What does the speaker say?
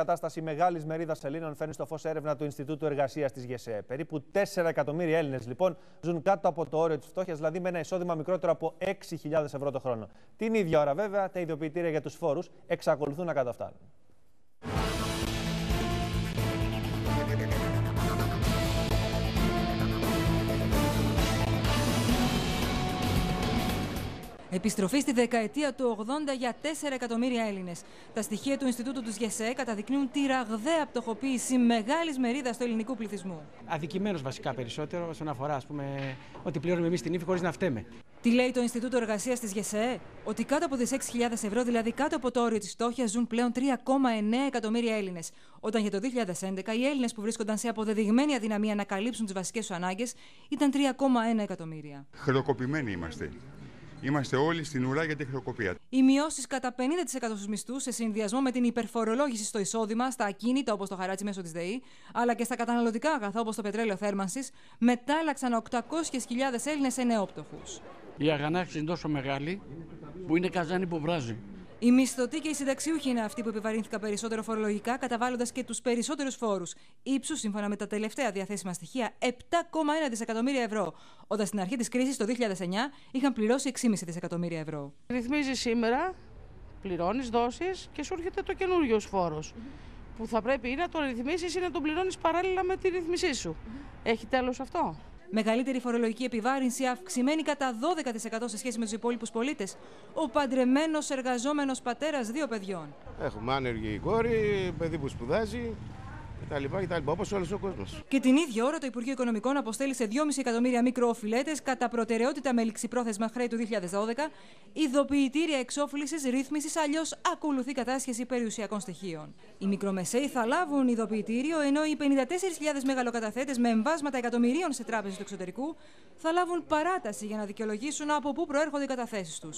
κατάσταση μεγάλης μερίδας Ελλήνων φέρνει στο φως έρευνα του Ινστιτούτου Εργασίας της ΓΕΣΕ. Περίπου 4 εκατομμύρια Έλληνες λοιπόν ζουν κάτω από το όριο της φτώχειας, δηλαδή με ένα εισόδημα μικρότερο από 6.000 ευρώ το χρόνο. Την ίδια ώρα, βέβαια, τα ιδιοποιητήρια για τους φόρους εξακολουθούν να καταφτάνουν. Επιστροφή στη δεκαετία του 80 για 4 εκατομμύρια Έλληνες. Τα στοιχεία του Ινστιτούτου του ΓΕΣΕ καταδεικνύουν τη ραγδαία πτωχοποίηση μεγάλης μερίδας του ελληνικού πληθυσμού. Αδικημένος βασικά περισσότερο όσον αφορά ας πούμε, ότι πληρώνουμε εμείς την ύφη χωρίς να φταίμε. Τι λέει το Ινστιτούτο Εργασίας της ΓΕΣΕ, ότι κάτω από τις 6.000 ευρώ, δηλαδή κάτω από το όριο της φτώχειας, ζουν πλέον 3,9 εκατομμύρια Έλληνες. Όταν για το 2011 οι Έλληνες που βρίσκονταν σε αποδεδειγμένη αδυναμία να καλύψουν τις βασικές τους ανάγκες ήταν 3,1 εκατομμύρια. Χρεοκοπημένοι είμαστε. Είμαστε όλοι στην ουρά για την χρεοκοπία. Οι μειώσεις κατά 50% στους μισθούς σε συνδυασμό με την υπερφορολόγηση στο εισόδημα, στα ακίνητα όπως το χαράτσι μέσω της ΔΕΗ, αλλά και στα καταναλωτικά αγαθά όπως το πετρέλαιο θέρμανσης, μετάλλαξαν 800.000 Έλληνε σε νεόπτωχου. Η αγανάκτηση είναι τόσο μεγάλη που είναι καζάνι που βράζει. Οι μισθωτοί και οι συνταξιούχοι είναι αυτοί που επιβαρύνθηκαν περισσότερο φορολογικά, καταβάλλοντας και τους περισσότερους φόρους. Ήψου, σύμφωνα με τα τελευταία διαθέσιμα στοιχεία, 7,1 δισεκατομμύρια ευρώ. Όταν στην αρχή της κρίσης το 2009 είχαν πληρώσει 6,5 δισεκατομμύρια ευρώ. Ρυθμίζεις σήμερα, πληρώνεις δόσεις και σου έρχεται το καινούριος φόρος. Που θα πρέπει ή να το ρυθμίσεις ή να τον πληρώνεις παράλληλα με τη ρυθμισή σου. Έχει τέλος αυτό μεγαλύτερη φορολογική επιβάρυνση, αυξημένη κατά 12% σε σχέση με τους υπόλοιπους πολίτες. Ο παντρεμένος εργαζόμενος πατέρας δύο παιδιών. Έχουμε άνεργη κόρη, παιδί που σπουδάζει, κτλ. κτλ Όπως όλος ο κόσμος. Και την ίδια ώρα το Υπουργείο Οικονομικών αποστέλησε 2,5 εκατομμύρια μικροοφιλέτες κατά προτεραιότητα με ληξιπρόθεσμα χρέη του 2012 ειδοποιητήρια εξόφλησης ρύθμισης, αλλιώς ακολουθεί κατάσχεση περιουσιακών στοιχείων. Οι μικρομεσαίοι θα λάβουν ειδοποιητήριο, ενώ οι 54.000 μεγαλοκαταθέτες με εμβάσματα εκατομμυρίων σε τράπεζες του εξωτερικού θα λάβουν παράταση για να δικαιολογήσουν από πού προέρχονται οι καταθέσεις τους.